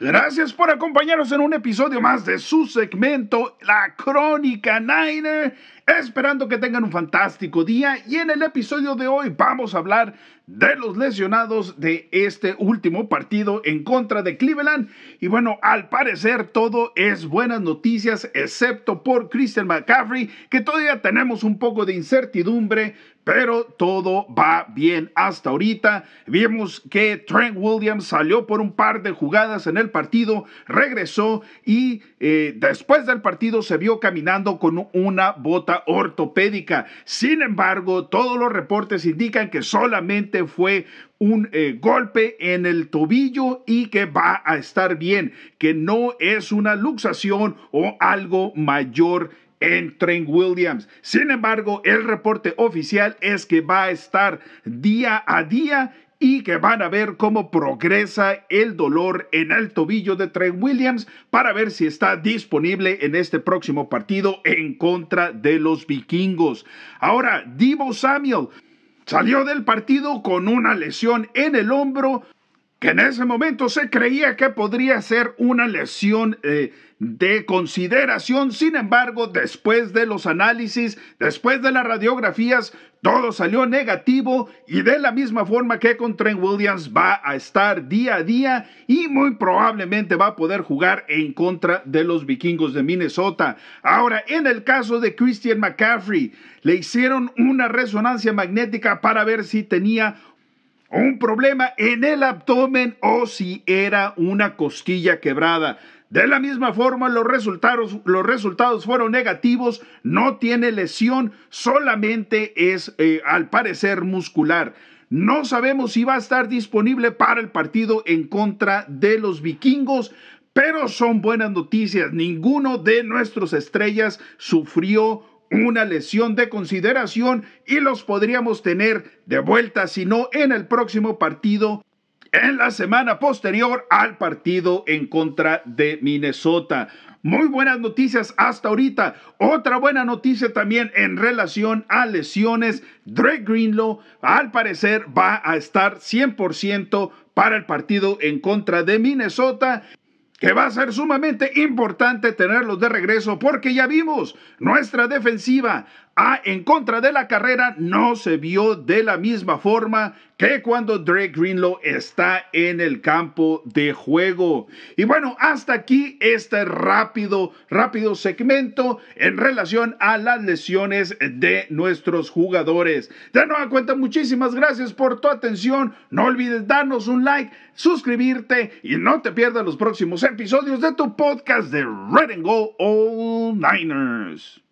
Gracias por acompañarnos en un episodio más de su segmento La Crónica Niner. Esperando que tengan un fantástico día y en el episodio de hoy vamos a hablar de los lesionados de este último partido en contra de Cleveland. Y bueno, al parecer todo es buenas noticias, excepto por Christian McCaffrey, que todavía tenemos un poco de incertidumbre, pero todo va bien hasta ahorita. Vimos que Trent Williams salió por un par de jugadas en el partido, regresó y eh, después del partido se vio caminando con una bota ortopédica. Sin embargo, todos los reportes indican que solamente fue un eh, golpe en el tobillo y que va a estar bien, que no es una luxación o algo mayor en Trent Williams. Sin embargo, el reporte oficial es que va a estar día a día y que van a ver cómo progresa el dolor en el tobillo de Trent Williams para ver si está disponible en este próximo partido en contra de los vikingos. Ahora, Divo Samuel Salió del partido con una lesión en el hombro que en ese momento se creía que podría ser una lesión eh, de consideración. Sin embargo, después de los análisis, después de las radiografías, todo salió negativo y de la misma forma que con Trent Williams va a estar día a día y muy probablemente va a poder jugar en contra de los vikingos de Minnesota. Ahora, en el caso de Christian McCaffrey, le hicieron una resonancia magnética para ver si tenía un problema en el abdomen o si era una costilla quebrada. De la misma forma, los resultados, los resultados fueron negativos, no tiene lesión, solamente es eh, al parecer muscular. No sabemos si va a estar disponible para el partido en contra de los vikingos, pero son buenas noticias. Ninguno de nuestros estrellas sufrió una lesión de consideración y los podríamos tener de vuelta, si no en el próximo partido, en la semana posterior al partido en contra de Minnesota. Muy buenas noticias hasta ahorita. Otra buena noticia también en relación a lesiones. Drake Greenlow al parecer va a estar 100% para el partido en contra de Minnesota que va a ser sumamente importante tenerlos de regreso porque ya vimos, nuestra defensiva en contra de la carrera no se vio de la misma forma que cuando Drake Greenlow está en el campo de juego. Y bueno, hasta aquí este rápido, rápido segmento en relación a las lesiones de nuestros jugadores. De nueva cuenta, muchísimas gracias por tu atención. No olvides darnos un like, suscribirte y no te pierdas los próximos episodios de tu podcast de Red and Go All Niners.